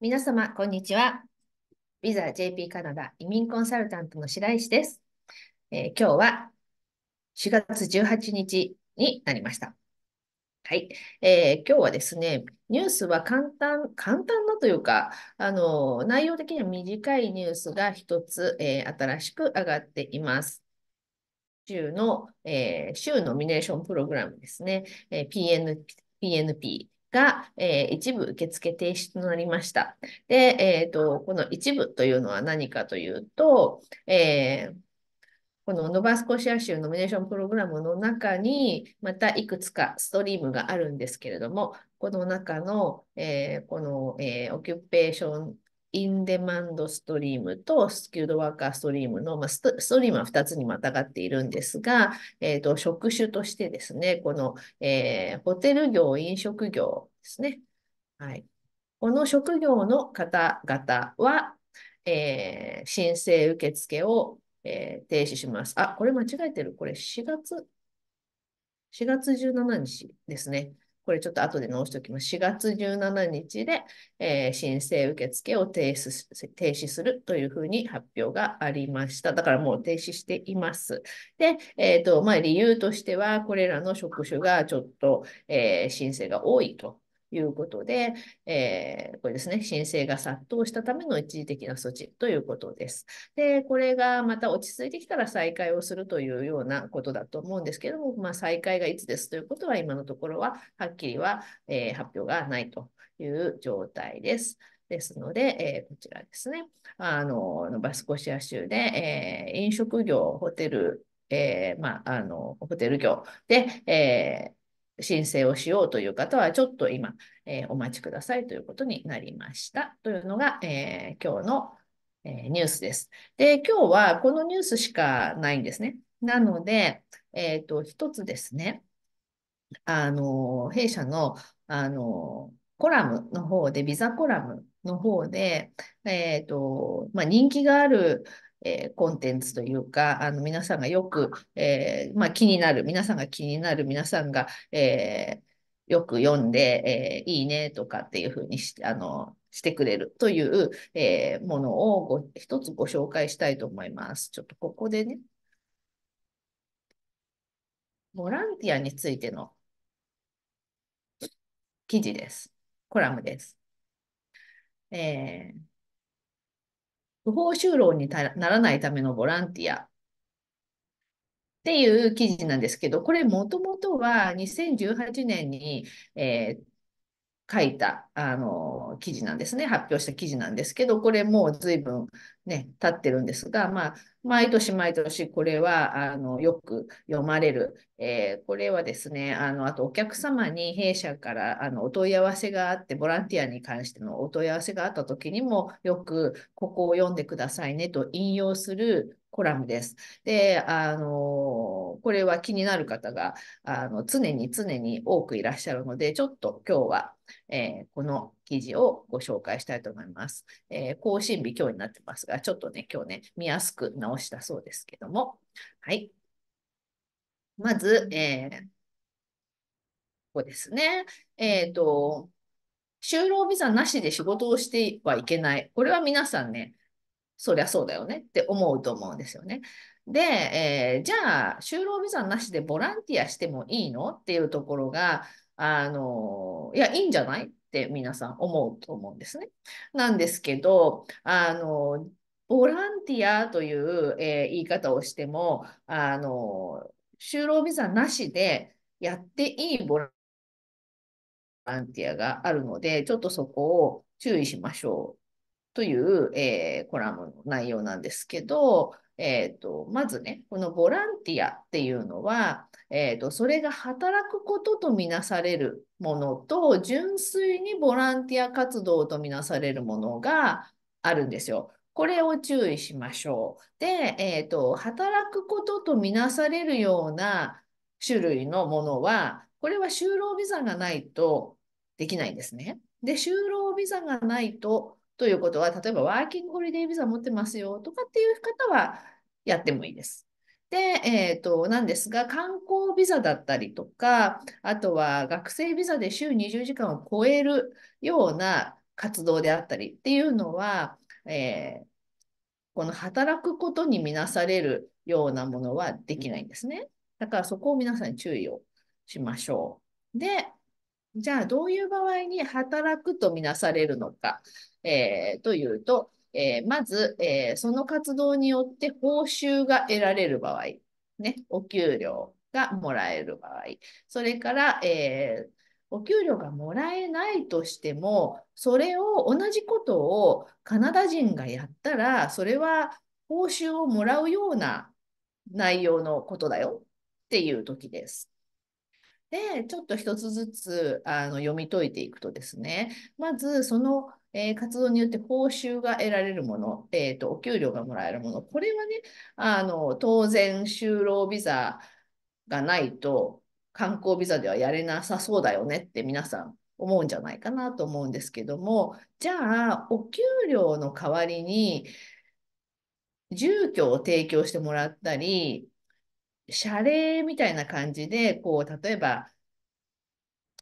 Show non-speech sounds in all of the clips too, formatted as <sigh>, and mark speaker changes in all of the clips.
Speaker 1: 皆様、こんにちは。ビザ JP カナダ移民コンサルタントの白石です。えー、今日は4月18日になりました。はい、えー、今日はですね、ニュースは簡単、簡単なというか、あの、内容的には短いニュースが一つ、えー、新しく上がっています。州の、えー、州ノミネーションプログラムですね、えー、PN PNP が、えー、一部受付停止となりました。で、えー、と、この一部というのは何かというと、えーこのノバスコシア州ノミネーションプログラムの中に、またいくつかストリームがあるんですけれども、この中の、えー、この、えー、オキュペーションインデマンドストリームとスキルドワーカーストリームの、まあ、ストリームは2つにまたがっているんですが、えーと、と職種としてですね、この、えー、ホテル業、飲食業ですね。はい、この職業の方々は、えー、申請受付を、えー、停止します。あ、これ間違えてる。これ4月、4月17日ですね。これちょっと後で直しておきます。4月17日で、えー、申請受付を停止停止するというふうに発表がありました。だからもう停止しています。で、えっ、ー、と、まあ、理由としては、これらの職種がちょっと、えー、申請が多いということで、えー、これですね、申請が殺到したための一時的な措置ということです。で、これがまた落ち着いてきたら再開をするというようなことだと思うんですけども、まあ、再開がいつですということは、今のところははっきりは、えー、発表がないという状態です。ですので、えー、こちらですね、あのバスコシア州で、えー、飲食業、ホテル、えーまあ、あのホテル業で、え申請をしようという方は、ちょっと今、えー、お待ちくださいということになりました。というのが、えー、今日の、えー、ニュースです。で、今日はこのニュースしかないんですね。なので、えっ、と、一つですね、あの、弊社の、あの、コラムの方で、ビザコラムの方で、えっ、と、まあ、人気がある、えー、コンテンツというか、あの皆さんがよく、えー、まあ、気になる、皆さんが気になる、皆さんが、えー、よく読んで、えいいねとかっていうふうにしてあのしてくれるという、えものをご一つご紹介したいと思います。ちょっとここでね、ボランティアについての記事です。コラムです。えー不法就労にならないためのボランティアっていう記事なんですけど、これもともとは2018年に、えー、書いたあの記事なんですね、発表した記事なんですけど、これもう随分ね、経ってるんですが、まあ、毎年毎年これはあのよく読まれる、えー、これはですねあの、あとお客様に弊社からあのお問い合わせがあって、ボランティアに関してのお問い合わせがあった時にも、よくここを読んでくださいねと引用するコラムです。で、あの、これは気になる方が、あの、常に常に多くいらっしゃるので、ちょっと今日はえー、この記事をご紹介したいと思います。えー、更新日今日になってますが、ちょっとね、今日ね、見やすく直したそうですけども、はい。まず、えー、ここですね。えっ、と、就労ビザなしで仕事をしてはいけない。これは皆さんね、そりゃそうだよねって思うと思うんですよね。で、えー、じゃあ、就労ビザなしでボランティアしてもいいのっていうところが、あの、いや、いいんじゃないって皆さん思うと思うんですね。なんですけど、あの、ボランティアという、えー、言い方をしても、あの、就労ビザなしでやっていいボランティアがあるので、ちょっとそこを注意しましょうという、えー、コラムの内容なんですけど、えーとまずね、このボランティアっていうのは、えーと、それが働くこととみなされるものと純粋にボランティア活動とみなされるものがあるんですよ。これを注意しましょう。で、えーと働くこととみなされるような種類のものはこれは就労ビザがないとできないんですね。で就労ビザがないとということは例えばワーキングホリデービザ持ってますよとかっていう方はやってもいいです。で、えっ、ー、と、なんですが、観光ビザだったりとか、あとは学生ビザで週20時間を超えるような活動であったりっていうのは、えー、この働くことに見なされるようなものはできないんですね。だからそこを皆さんに注意をしましょう。で、じゃあどういう場合に働くと見なされるのか、えー、というと、えー、まず、えー、その活動によって報酬が得られる場合、ね、お給料がもらえる場合、それから、えー、お給料がもらえないとしても、それを同じことをカナダ人がやったら、それは報酬をもらうような内容のことだよっていう時です。で、ちょっと一つずつあの読み解いていくとですね、まずそのえー、活動によって報酬が得られるもの、えーと、お給料がもらえるもの、これはね、あの当然、就労ビザがないと観光ビザではやれなさそうだよねって皆さん思うんじゃないかなと思うんですけども、じゃあ、お給料の代わりに、住居を提供してもらったり、謝礼みたいな感じで、こう、例えば、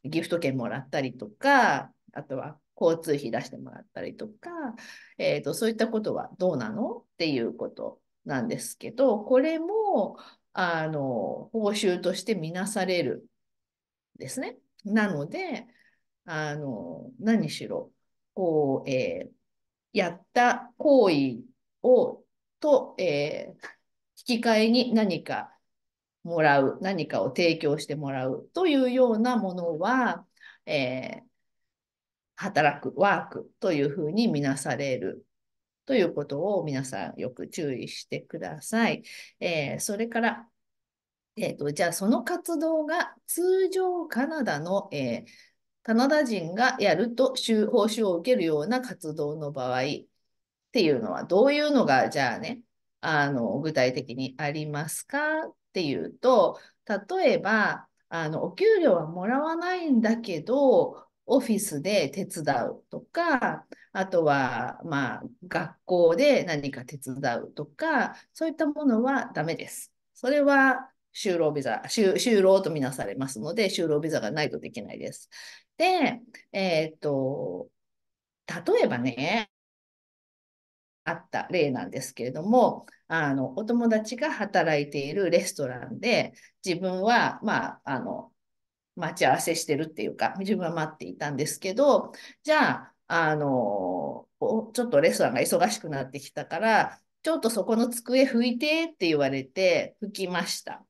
Speaker 1: ギフト券もらったりとか、あとは交通費出してもらったりとか、えーと、そういったことはどうなのっていうことなんですけど、これもあの報酬として見なされるですね。なので、あの何しろこう、えー、やった行為をと、えー、引き換えに何かもらう、何かを提供してもらうというようなものは、えー、働く、ワークというふうに見なされるということを皆さんよく注意してください。えー、それから、えーと、じゃあその活動が通常カナダの、えー、カナダ人がやると報酬を受けるような活動の場合っていうのはどういうのがじゃあね、あの具体的にありますかっていうと、例えばあのお給料はもらわないんだけど、オフィスで手伝うとか、あとは、まあ、学校で何か手伝うとか、そういったものはダメです。それは就労ビザ、就就労とみなされますので、就労ビザがないとできないです。で、えっ、と、例えばね、あった例なんですけれども、あのお友達が働いているレストランで、自分は、まあ、あの待ち合わせしてるっていうか、自分は待っていたんですけど、じゃあ、あの、ちょっとレストランが忙しくなってきたから、ちょっとそこの机拭いてって言われて、拭きました。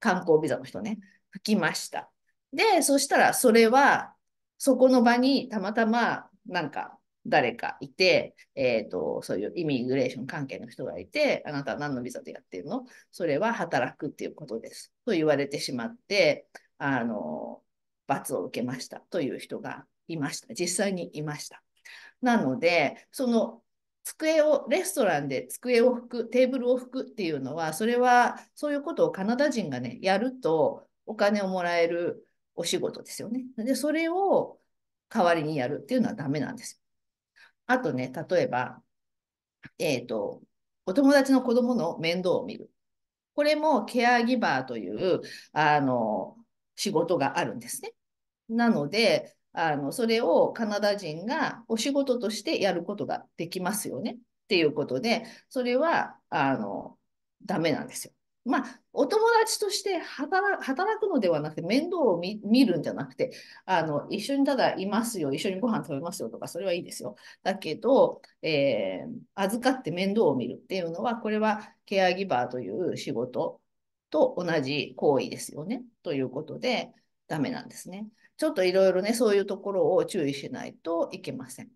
Speaker 1: 観光ビザの人ね、拭きました。で、そしたらそれは、そこの場にたまたま、なんか、誰かいて、えっ、ー、と、そういうイミグレーション関係の人がいて、あなたは何のビザでやってるのそれは働くっていうことです。と言われてしまって、あの、罰を受けましたという人がいました。実際にいました。なので、その机を、レストランで机を拭く、テーブルを拭くっていうのは、それは、そういうことをカナダ人がね、やるとお金をもらえるお仕事ですよね。で、それを代わりにやるっていうのはダメなんです。あとね、例えば、えっ、ー、と、お友達の子供の面倒を見る。これもケアギバーという、あの、仕事があるんですね。なので、あの、それをカナダ人がお仕事としてやることができますよねっていうことで、それは、あの、ダメなんですよ。まあ、お友達として働くのではなくて、面倒を見るんじゃなくて、あの、一緒にただいますよ、一緒にご飯食べますよとか、それはいいですよ。だけど、えー、預かって面倒を見るっていうのは、これはケアギバーという仕事と同じ行為ですよね。ということで、ダメなんですね。ちょっといろいろね、そういうところを注意しないといけません。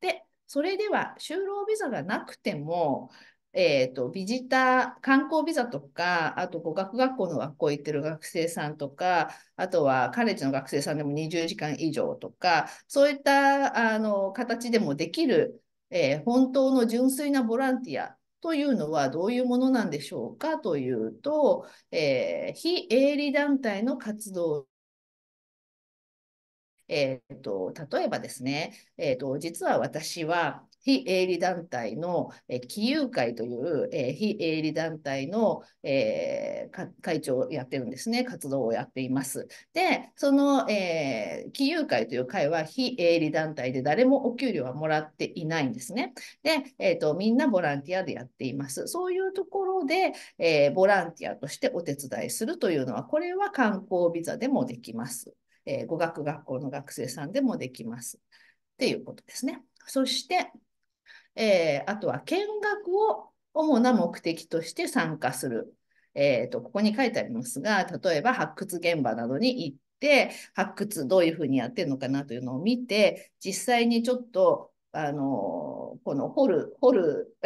Speaker 1: で、それでは就労ビザがなくても、えーと、ビジター、観光ビザとか、あと語学学校の学校行ってる学生さんとか、あとはカレッジの学生さんでも20時間以上とか、そういったあの形でもできる、えー、本当の純粋なボランティアというのはどういうものなんでしょうかというと、えー、非営利団体の活動えーと、例えばですね、えーと実は私は非営利団体の、えー、友会という、えー、非営利団体の、えー、会長をやってるんですね、活動をやっています。で、その、えー、会という会は非営利団体で誰もお給料はもらっていないんですね。で、えーと、とみんなボランティアでやっています。そういうところで、えボランティアとしてお手伝いするというのは、これは観光ビザでもできます。え語学学校の学生さんでもできます。っていうことですね。そして、えー、あとは見学を主な目的として参加する。えーと、ここに書いてありますが、例えば発掘現場などに行って、発掘どういうふうにやってるのかなというのを見て、実際にちょっとあのこの掘る、掘る、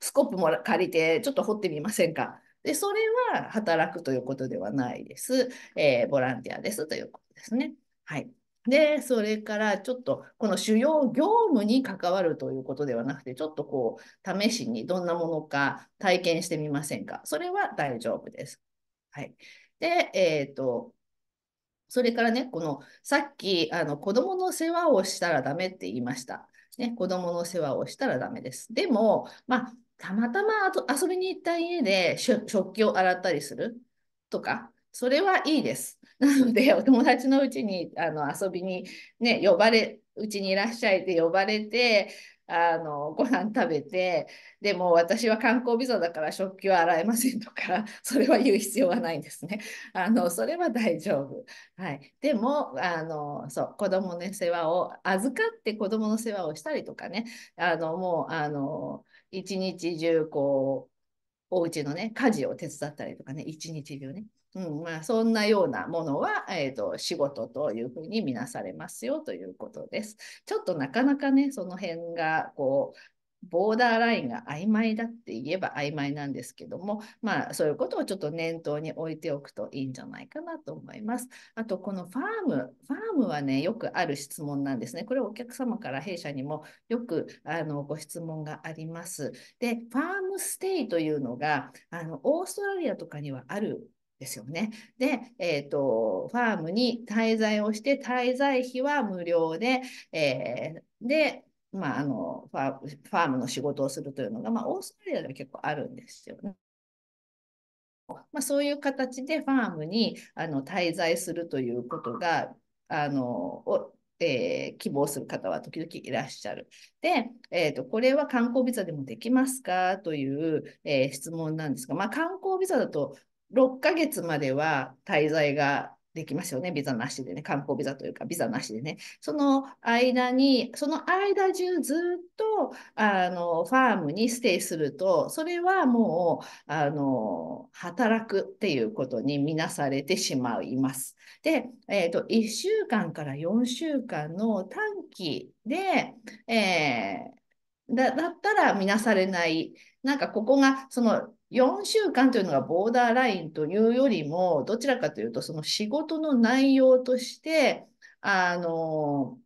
Speaker 1: スコップも借りて、ちょっと掘ってみませんか。で、それは働くということではないです。えー、ボランティアですということですね。はい。で、それからちょっとこの主要業務に関わるということではなくて、ちょっとこう試しにどんなものか体験してみませんか。それは大丈夫です。はい。で、えっ、ー、と、それからね、このさっきあの子供の世話をしたらダメって言いました。ね、子供の世話をしたらダメです。でも、まあ、たまたま遊びに行った家で食器を洗ったりするとか、それはいいです。なので、お友達のうちにあの遊びに、ね、呼ばれ、うちにいらっしゃいって呼ばれて、あのご飯食べてでも私は観光ビザだから食器は洗えませんとか <laughs> それは言う必要はないんですねあのそれは大丈夫、はい、でもあのそう子供の世話を預かって子供の世話をしたりとかねあのもうあの一日中こうお家のね家事を手伝ったりとかね一日中ねうんまあ、そんなようなものは、えーと、仕事というふうに見なされますよということです。ちょっとなかなかね、その辺がこうボーダーラインが曖昧だって言えば曖昧なんですけども、まあそういうことをちょっと念頭に置いておくといいんじゃないかなと思います。あとこのファーム、ファームはね、よくある質問なんですね。これお客様から弊社にもよくあのご質問があります。で、ファームステイというのがあのオーストラリアとかにはあるですよね。で、えっ、ー、と、ファームに滞在をして、滞在費は無料で、えー、で、まあ、あのファームの仕事をするというのが、まあ、オーストラリアでは結構あるんですよね。まあ、そういう形でファームにあの滞在するということがあのえー、希望する方は時々いらっしゃる。で、えーと、とこれは観光ビザでもできますかという、えー、質問なんですが、まあ、観光ビザだと6ヶ月までは滞在ができますよね、ビザなしでね、観光ビザというか、ビザなしでね、その間に、その間中ずっとあのファームにステイすると、それはもうあの働くっていうことに見なされてしまいます。で、えーと、1週間から4週間の短期で、えー、だだったら見なされない、なんかここがその4週間というのがボーダーラインというよりも、どちらかというと、その仕事の内容として、あの、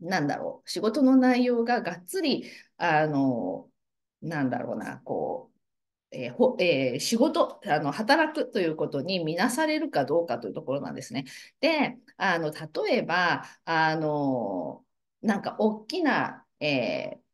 Speaker 1: なんだろう、仕事の内容ががっつり、あの、なんだろうな、こう、えーほえー、仕事あの、働くということに見なされるかどうかというところなんですね。で、あの例えばあの、なんか大きな、えー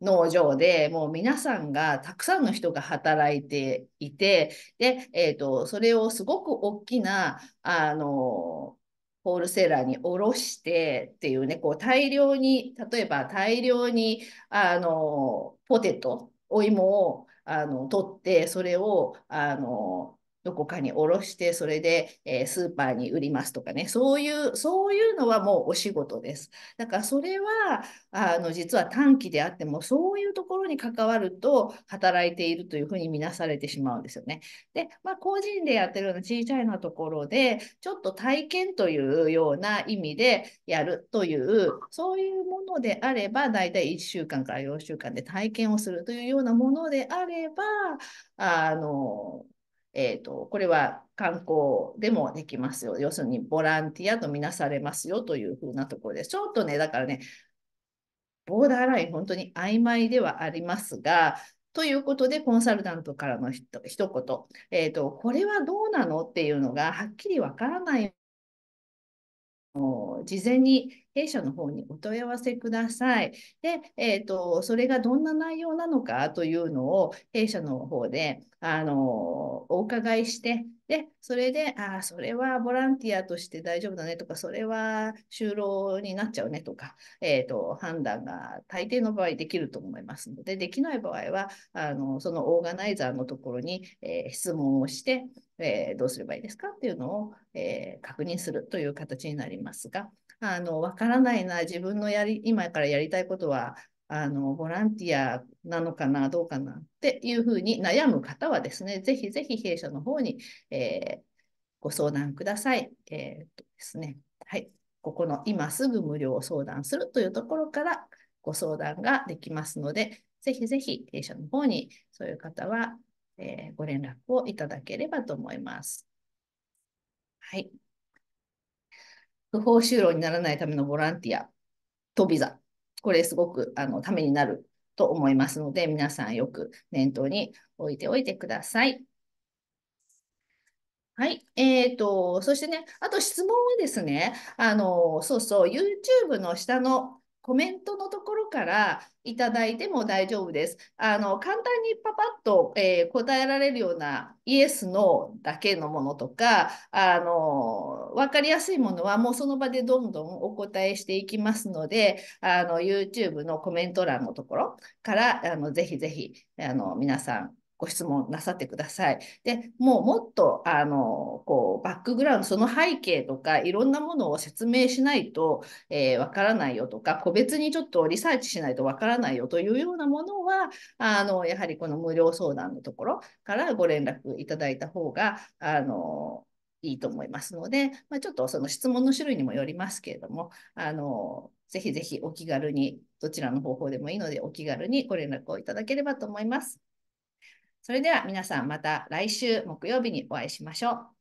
Speaker 1: 農場でもう皆さんがたくさんの人が働いていてで、えーと、それをすごく大きなあのホールセーラーに卸してっていうねこう大量に例えば大量にあのポテトお芋をあの取ってそれをあのどこかに卸して、それで、えー、スーパーに売りますとかね、そういう、そういうのはもうお仕事です。だからそれは、あの、実は短期であっても、そういうところに関わると、働いているというふうに見なされてしまうんですよね。で、まあ、個人でやってるような小さいなところで、ちょっと体験というような意味でやるという、そういうものであれば、大体1週間から4週間で体験をするというようなものであれば、あの、えー、と、これは観光でもできますよ。要するにボランティアとみなされますよというふうなところです。ちょっとね、だからね、ボーダーライン本当に曖昧ではありますが、ということで、コンサルタントからのひと一言、えーと、これはどうなのっていうのがはっきりわからない事前に弊社の方にお問い合わせください。で、えーと、とそれがどんな内容なのかというのを弊社の方であのお伺いして、で、それで、ああ、それはボランティアとして大丈夫だねとか、それは就労になっちゃうねとか、えっ、ー、と、判断が大抵の場合できると思いますので、できない場合は、あの、そのオーガナイザーのところに、えー、質問をして、えー、どうすればいいですかっていうのを、え確認するという形になりますが、あの、わからないな、自分のやり、今からやりたいことは、あのボランティアなのかな、どうかなっていうふうに悩む方はですね、ぜひぜひ弊社の方に、えー、ご相談ください。えー、とですね、はい、ここの今すぐ無料相談するというところからご相談ができますので、ぜひぜひ弊社の方にそういう方は、えー、ご連絡をいただければと思います。はい。不法就労にならないためのボランティアとビザ。これすごくあのためになると思いますので、皆さんよく念頭に置いておいてください。はい。えっ、ー、と、そしてね、あと質問はですね、あの、そうそう、YouTube の下のコメントのとからいただいても大丈夫です。あの簡単にパパッと、えー、答えられるようなイエス、ノーだけのものとかあの分かりやすいものはもうその場でどんどんお答えしていきますのであの YouTube のコメント欄のところからあのぜひぜひあの皆さんご質問なさってください。で、もうもっと、あの、こう、バックグラウンド、その背景とか、いろんなものを説明しないと、えー、わからないよとか、個別にちょっとリサーチしないとわからないよというようなものは、あの、やはりこの無料相談のところからご連絡いただいた方が、あの、いいと思いますので、まあ、ちょっとその質問の種類にもよりますけれども、あの、ぜひぜひお気軽に、どちらの方法でもいいので、お気軽にご連絡をいただければと思います。それでは皆さんまた来週木曜日にお会いしましょう。